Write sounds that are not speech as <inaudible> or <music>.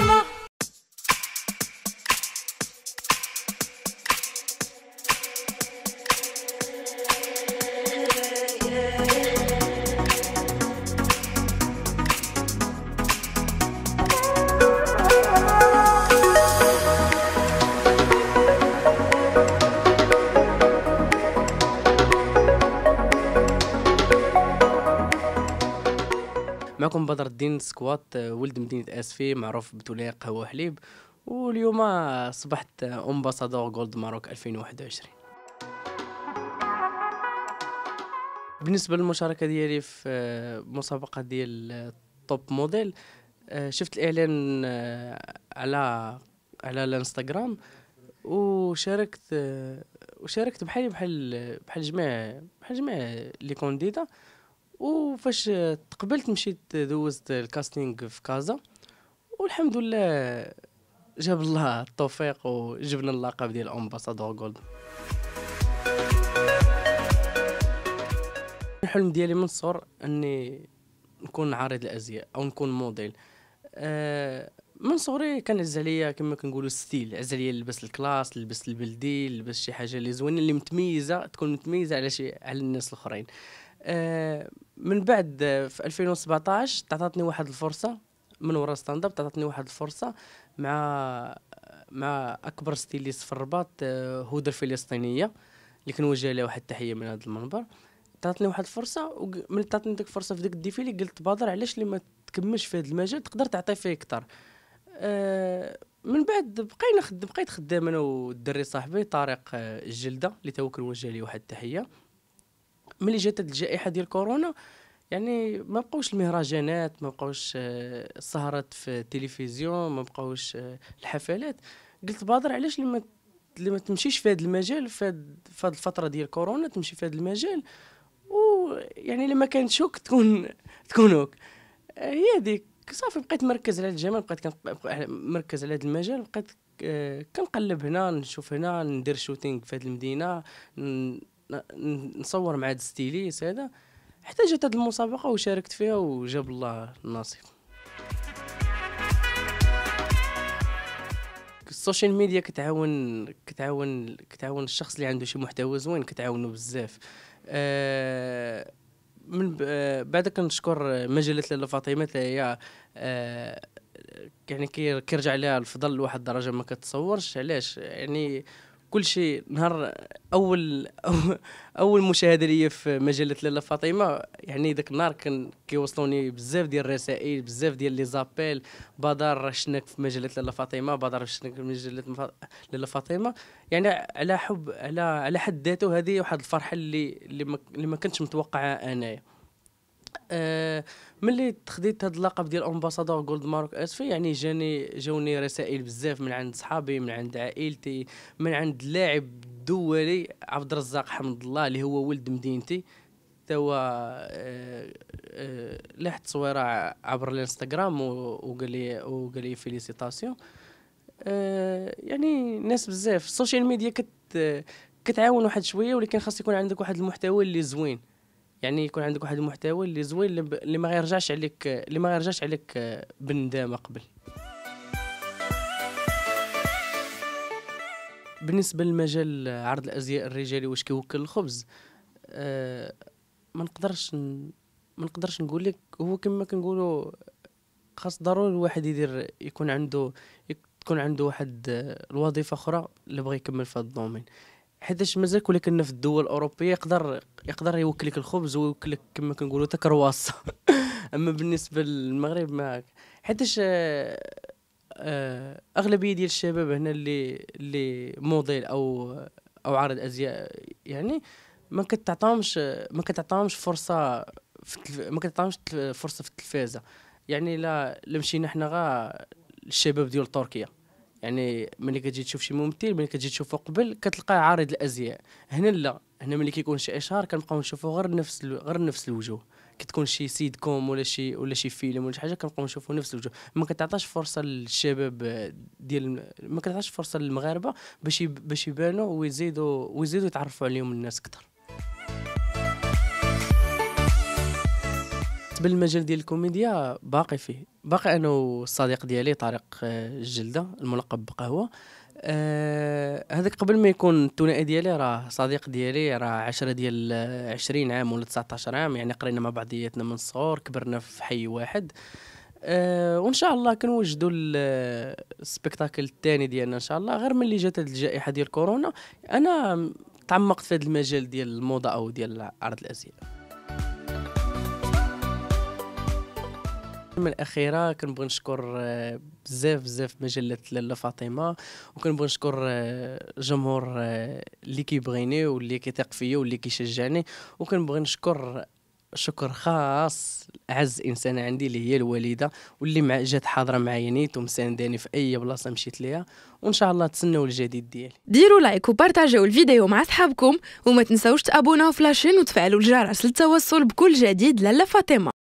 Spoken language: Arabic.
Fatima. معكم بدر الدين سكوات ولد مدينه اسفي معروف بتوليه قهوه حليب واليوم صبحت امباسادور جولد ماروك 2021 بالنسبه للمشاركه ديالي في آه، مسابقه ديال توب آه، موديل آه، شفت الاعلان على على الانستغرام وشاركت وشاركت بحالي بحال بحال جميع بحال جميع لي كونديدا وفاش تقبلت مشيت دوزت الكاستينغ في كازا والحمد لله جاب الله التوفيق وجبنا اللقب ديال امباسادور جولد الحلم ديالي من الصغر اني نكون عارض الازياء او نكون موديل أه من صغري كان عز عليا كما كنقولوا ستيل عز عليا نلبس الكلاس نلبس البلدي نلبس شي حاجه اللي زوينه اللي متميزه تكون متميزه على شي على الناس الاخرين آه، من بعد آه، في 2017 تعطاتني واحد الفرصه من ورا ستاند اب تعطاتني واحد الفرصه مع آه، مع اكبر ستيليست في الرباط هدى الفلسطينيه اللي كنوجه لها واحد التحيه من هذا المنبر تعطاتني واحد الفرصه ومن تعطاتني ديك الفرصه في ديك الديفيلي قلت بادر علاش اللي ما تكملش في هذا المجال تقدر تعطي فيه اكثر أه من بعد بقينا خد بقيت خدام انا والدري صاحبي طارق الجلده اللي تو كنوجه ليه واحد التحيه ملي جات الجائحه ديال كورونا يعني ما بقاوش المهرجانات ما بقاوش السهرات آه، في التلفزيون ما بقاوش آه، الحفلات قلت بادر علاش لما لما تمشيش في هذا المجال في هذه الفتره ديال كورونا تمشي في هذا المجال ويعني لما كانت شوك تكون <laughs> تكون هوك هي هذيك صافي بقيت مركز على الجمال بقيت مركز على هذا المجال بقيت آه، كنقلب هنا نشوف هنا ندير شوتينغ في هذه المدينه نصور مع هاد ستيليس هذا حتى جات هاد المسابقه وشاركت فيها وجاب الله النصيب السوشيال ميديا كتعاون كتعاون كتعاون الشخص اللي عنده شي محتوى زوين كتعاونه بزاف آه من آه، بعد كنشكر مجله لاله فاطمه هي آه يعني كيرجع لها الفضل لواحد الدرجه ما كتصورش علاش يعني كل شيء نهار اول <laughs> اول مشاهده ليا في مجله لاله فاطمه يعني ذاك النهار كان كيوصلوني بزاف ديال الرسائل بزاف ديال لي زابيل بدر شنك في مجله لاله فاطمه بدر شنك في مجله لاله فاطمه يعني على حب على على حد ذاته هذه واحد الفرحه اللي اللي ما, اللي ما كنتش متوقعها انايا ملي خديت هذا اللقب ديال امباسادور جولد مارك اسفي يعني جاني جاوني رسائل بزاف من عند صحابي من عند عائلتي من عند اللاعب دولي عبد الرزاق حمد الله اللي هو ولد مدينتي توا هو آه، آه، لاح تصويره عبر الانستغرام وقال لي وقال لي فيليسيتاسيون آه، يعني ناس بزاف السوشيال ميديا كت كتعاون واحد شويه ولكن خاص يكون عندك واحد المحتوى اللي زوين يعني يكون عندك واحد المحتوى اللي زوين اللي ما يرجعش عليك اللي ما يرجعش عليك آه، بالندامه قبل بالنسبه لمجال عرض الازياء الرجالي واش كيوكل الخبز أه ما نقدرش ما نقدرش نقول لك هو كما كنقولوا خاص ضروري الواحد يدير يكون عنده تكون عنده واحد آه، الوظيفه اخرى اللي بغى يكمل في هذا الدومين حيتاش مازال كنا كنا في الدول الاوروبيه يقدر يقدر يوكلك الخبز ويوكلك كما كنقولوا حتى كرواصه <laughs> اما بالنسبه للمغرب ما حيتاش آه، آه، اغلبيه ديال الشباب هنا اللي اللي موديل او او عارض ازياء يعني ما كتعطاهمش ما كتعطاهمش فرصه في التلف... ما كتعطاهمش فرصه في التلفازه يعني لا مشينا حنا غا الشباب ديال تركيا يعني ملي كتجي تشوف شي ممثل ملي كتجي تشوفه قبل كتلقاه عارض الازياء هنا لا هنا ملي كيكون شي اشهار كنبقاو نشوفو غير نفس غير نفس الوجوه كتكون شي سيد كوم ولا شي ولا شي فيلم ولا شي حاجه كنبقاو نشوفو نفس الوجوه ما كتعطاش فرصه للشباب ديال ما كتعطاش فرصه للمغاربه باش باش يبانوا ويزيدوا ويزيدوا يتعرفوا عليهم الناس اكثر بالنسبه للمجال ديال الكوميديا باقي فيه باقي انا والصديق ديالي طارق الجلده آه، الملقب بقهوه آه هذاك قبل ما يكون الثنائي ديالي راه صديق ديالي راه عشرة ديال آه، عشرين عام ولا 19 عام يعني قرينا مع بعضياتنا من الصغر كبرنا في حي واحد آه وان شاء الله كنوجدوا آه، السبيكتاكل الثاني ديالنا ان شاء الله غير ملي جات الجائحه ديال كورونا انا تعمقت في هذا المجال ديال الموضه او ديال عرض الازياء الكلمه الاخيره كنبغي نشكر آه، بزاف بزاف مجله لاله فاطمه وكنبغي نشكر آه، جمهور آه، اللي كيبغيني واللي كيثق فيا واللي كيشجعني وكنبغي نشكر شكر خاص اعز انسانه عندي اللي هي الوالده واللي جات حاضره معايا نيت ومسانداني في اي بلاصه مشيت ليها وان شاء الله تسنوا الجديد ديالي ديروا لايك وبارطاجيو الفيديو مع أصحابكم وما تنساوش تابوناو فلاشين وتفعلوا الجرس للتوصل بكل جديد لاله فاطمه